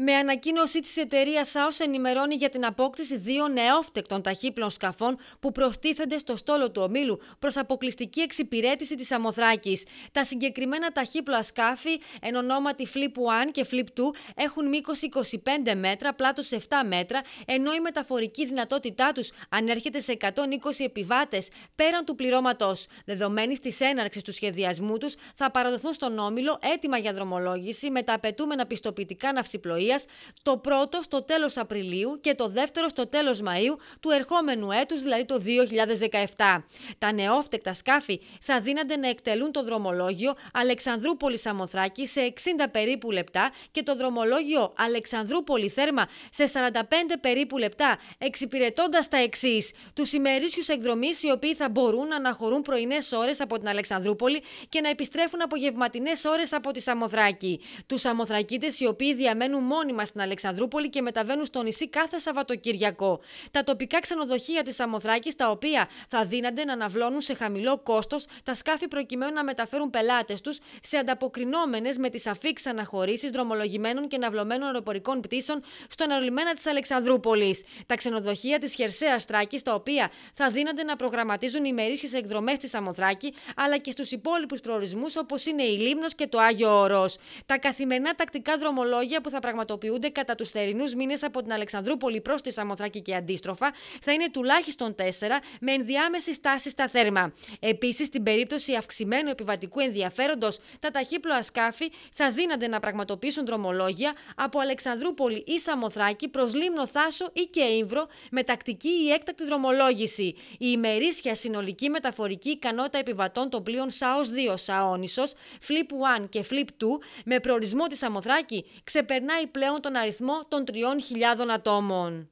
Με ανακοίνωσή της εταιρείας ΣΑΟΣ ενημερώνει για την απόκτηση δύο νεόφτεκτων ταχύπλων σκαφών που προστίθενται στο στόλο του ομίλου προς αποκλειστική εξυπηρέτηση της Αμοθράκης. Τα συγκεκριμένα ταχύπλα σκάφη, εν ονόματι Flip 1 και Flip 2, έχουν μήκος 25 μέτρα, πλάτος 7 μέτρα, ενώ η μεταφορική δυνατότητά τους ανέρχεται σε 120 επιβάτες πέραν του πληρώματος. Δεδομένη της έναρξης του σχεδιασμού τους, θα παραδοθούν στον όμιλο έτοιμα για δρομολόγηση με τα απαιτούμενα πιστοποιητικά ναυσιπλοεία το πρώτο στο τέλος Απριλίου και το δεύτερο στο τέλος Μαΐου του ερχόμενου έτους, δηλαδή το 2017. Τα νεόφτεκτα σκάφη θα δίνανται να εκτελούν το δρομολόγιο Αλεξανδρούπολης Σαμοθράκη σε 60 περίπου λεπτά και το δρομολόγιο Αλεξανδρούπολη Θέρμα σε 45 περίπου λεπτά, εξυπηρετώντας τα εξής: τους ημερήσιους εκδρομή, οι οποίοι θα μπορούν να αναχωρούν πρωινές ώρες από την Αλεξανδρούπολη και να επιστρέφουν απογευματινές ώρες από τη Σαμοθράκη. Τους Σαμοθρακίτε, οι οποίοι διαμένουν μόνο μόνιμα στην Αλεξανδρούπολη και μεταβαίνουν στο νησί κάθε Σαββατοκύριακο. Τα τοπικά ξενοδοχεία της Σαμοθράκη, τα οποία θα δίνονται να αναβλώνουν σε χαμηλό κόστος τα σκάφη προκειμένου να μεταφέρουν πελάτες τους σε ανταποκρινόμενες με τις αφήξεις αναχωρήσεις δρομολογημένων και ναυλωμένων αεροπορικών πτήσεων στον αερολιμένα της Αλεξανδρούπολης. Τα ξενοδοχεία της Χερσαίας Τράκης, τα οποία θα δίνονται να προγραμματίζουν ημερήσεις εκδρομέ στη Σαμοθράκη, αλλά και στους υπόλοιπους προορισμούς όπως είναι η Λίμνος και το Άγιο Ορό. Τα καθημερινά τακτικά δρομολόγια που θα πραγματοποιήσουν πραγματοποιούνται κατά τους θερινούς μήνες από την Αλεξανδρούπολη προς τη Σαμοθράκη και αντίστροφα θα είναι τουλάχιστον 4 με ενδιάμεση στάση στα θέρμα. Επίσης, στην περίπτωση αυξημένου επιβατικού ενδιαφέροντος, τα ταχύπλοα σκάφη θα δύνανται να πραγματοποιήσουν δρομολόγια από Αλεξανδρούπολη ή Σαμοθράκη προς Λίμνο Θάσο ή και Ήμβρο με τακτική ή έκτακτη δρομολόγηση. Η ημερήσια συνολική μεταφορική ικανότητα επιβατών των πλοίων ΣΑΟΣ 2 Σαόνισος, Flip 1 και Flip 2 με προορισμό τη Σαμοθράκη ξεπερνάει πλέον πλέον τον αριθμό των 3.000 ατόμων.